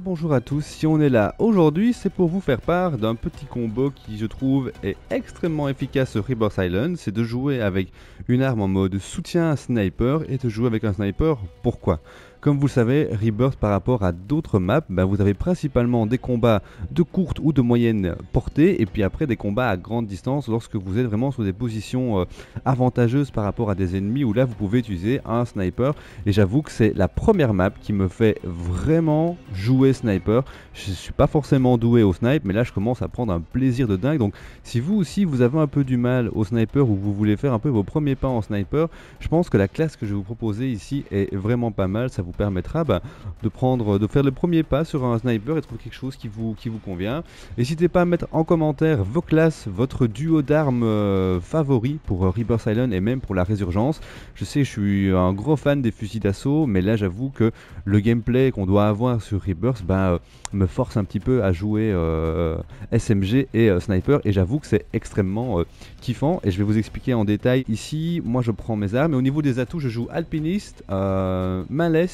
bonjour à tous, si on est là aujourd'hui, c'est pour vous faire part d'un petit combo qui je trouve est extrêmement efficace sur Rebirth Island, c'est de jouer avec une arme en mode soutien sniper et de jouer avec un sniper, pourquoi comme vous le savez, Rebirth par rapport à d'autres maps, ben, vous avez principalement des combats de courte ou de moyenne portée, et puis après des combats à grande distance lorsque vous êtes vraiment sous des positions euh, avantageuses par rapport à des ennemis, où là vous pouvez utiliser un sniper. Et j'avoue que c'est la première map qui me fait vraiment jouer sniper. Je suis pas forcément doué au sniper mais là je commence à prendre un plaisir de dingue. Donc si vous aussi vous avez un peu du mal au sniper ou vous voulez faire un peu vos premiers pas en sniper, je pense que la classe que je vais vous proposer ici est vraiment pas mal vous permettra bah, de prendre, de faire le premier pas sur un sniper et trouver quelque chose qui vous, qui vous convient. N'hésitez pas à mettre en commentaire vos classes, votre duo d'armes euh, favori pour euh, Rebirth Island et même pour la Résurgence. Je sais, je suis un gros fan des fusils d'assaut, mais là j'avoue que le gameplay qu'on doit avoir sur Rebirth bah, euh, me force un petit peu à jouer SMG et sniper et j'avoue que c'est extrêmement kiffant et je vais vous expliquer en détail ici. Moi je prends mes armes et au niveau des atouts je joue alpiniste, malais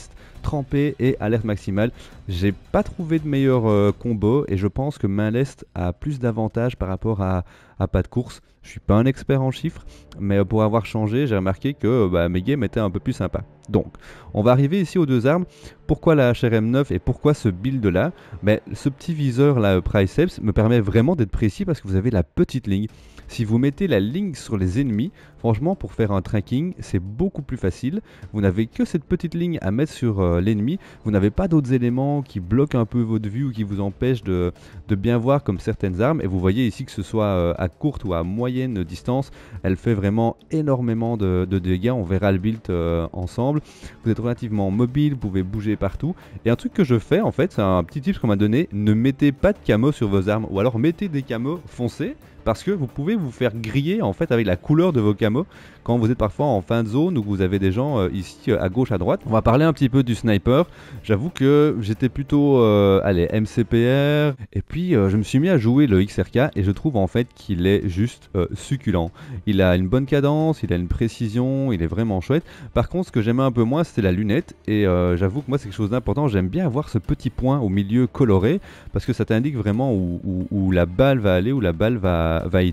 trempé et alerte maximale. J'ai pas trouvé de meilleur euh, combo et je pense que main leste a plus d'avantages par rapport à, pas de course. Je suis pas un expert en chiffres, mais euh, pour avoir changé, j'ai remarqué que euh, bah, mes games étaient un peu plus sympa Donc, on va arriver ici aux deux armes pourquoi la HRM 9 et pourquoi ce build là mais ben, Ce petit viseur là, euh, Priceps, me permet vraiment d'être précis parce que vous avez la petite ligne. Si vous mettez la ligne sur les ennemis, franchement pour faire un tracking c'est beaucoup plus facile. Vous n'avez que cette petite ligne à mettre sur euh, l'ennemi, vous n'avez pas d'autres éléments qui bloquent un peu votre vue ou qui vous empêchent de, bien voir comme certaines armes. Et vous voyez ici que ce soit euh, à courte ou à moyenne distance, elle fait vraiment énormément de, dégâts. On verra le build ensemble. Vous êtes relativement mobile, vous pouvez bouger partout. Et un truc que je fais en fait, c'est un petit tip qu'on m'a donné, ne mettez pas de camo sur vos armes, ou alors mettez des camos foncés, parce que vous pouvez vous faire griller en fait avec la couleur de vos camos quand vous êtes parfois en fin de zone ou que vous avez des gens euh, ici euh, à gauche à droite. On va parler un petit peu du sniper. J'avoue que j'étais plutôt euh, allez MCPR et puis je me suis mis à jouer le XRK et je trouve en fait qu'il est juste succulent. Il a une bonne cadence, il a une précision, il est vraiment chouette. Par contre, ce que j'aimais un peu moins, c'était la lunette et j'avoue que moi c'est quelque chose d'important. J'aime bien avoir ce petit point au milieu coloré parce que ça t'indique vraiment où la balle va aller, où la balle va va, Et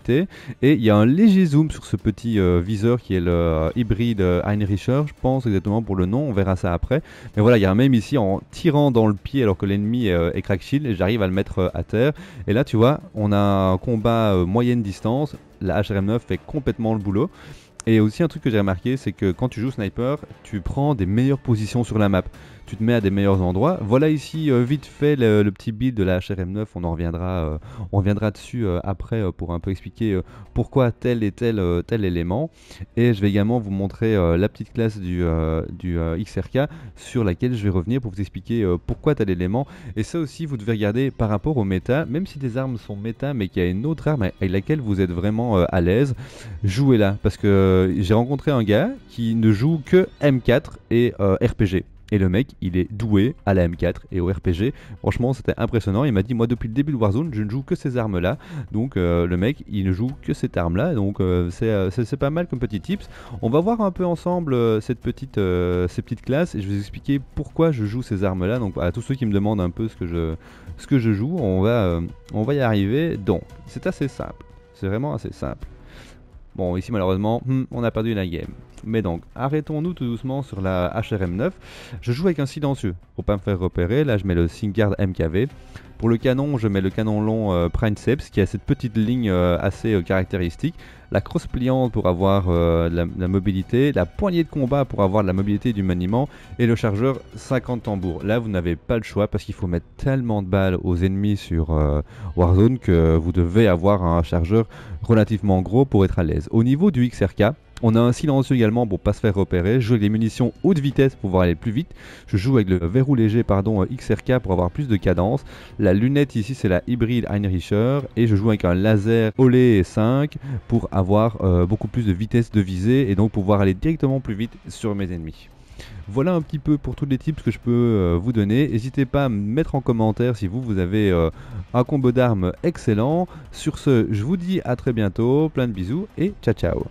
il y a un léger zoom sur ce petit euh, viseur qui est le euh, hybride euh, Heinricher, je pense exactement pour le nom, on verra ça après. Mais voilà, il y a même ici en tirant dans le pied alors que l'ennemi est, est crack shield, j'arrive à le mettre à terre. Et là, tu vois, on a un combat moyenne distance, la HRM9 fait complètement le boulot. Et aussi un truc que j'ai remarqué, c'est que quand tu joues sniper, tu prends des meilleures positions sur la map. Tu te mets à des meilleurs endroits. Voilà ici euh, vite fait le, petit build de la HRM9. On en reviendra, euh, on reviendra dessus euh, après pour un peu expliquer pourquoi tel et tel tel élément. Et je vais également vous montrer la petite classe du, du XRK sur laquelle je vais revenir pour vous expliquer pourquoi tel élément. Et ça aussi, vous devez regarder par rapport au méta. Même si des armes sont méta, mais qu'il y a une autre arme avec laquelle vous êtes vraiment à l'aise, jouez-la parce que euh, j'ai rencontré un gars qui ne joue que M4 et euh, RPG. Et le mec, il est doué à la M4 et au RPG. Franchement, c'était impressionnant. Il m'a dit, moi, depuis le début de Warzone, je ne joue que ces armes-là. Donc, euh, le mec, il ne joue que cette arme-là. Donc, c'est pas mal comme petit tips. On va voir un peu ensemble cette petite, ces petites classes. Et je vais vous expliquer pourquoi je joue ces armes-là. Donc, à tous ceux qui me demandent un peu ce que je, ce que je joue, on va, on va y arriver. Donc, c'est assez simple. C'est vraiment assez simple. Bon, ici malheureusement, hmm, on a perdu la game. Mais donc, arrêtons-nous tout doucement sur la HRM9. Je joue avec un silencieux pour pas me faire repérer. Là, je mets le Singard MKV. Pour le canon, je mets le canon long euh, Princeps qui a cette petite ligne euh, assez euh, caractéristique. La crosse pliante pour avoir la, la, mobilité, la poignée de combat pour avoir de la mobilité du maniement et le chargeur 50 tambours. Là, vous n'avez pas le choix parce qu'il faut mettre tellement de balles aux ennemis sur Warzone que vous devez avoir un chargeur relativement gros pour être à l'aise. Au niveau du XRK, on a un silencieux également pour pas se faire repérer. Je joue avec des munitions haute vitesse pour pouvoir aller plus vite. Je joue avec le verrou léger pardon, euh, XRK pour avoir plus de cadence. La lunette ici c'est la hybride Heinricher et je joue avec un laser Olé 5 pour avoir euh, beaucoup plus de vitesse de visée et donc pouvoir aller directement plus vite sur mes ennemis. Voilà un petit peu pour tous les tips que je peux euh, vous donner. N'hésitez pas à me mettre en commentaire si vous, vous avez un combo d'armes excellent. Sur ce, je vous dis à très bientôt, plein de bisous et ciao ciao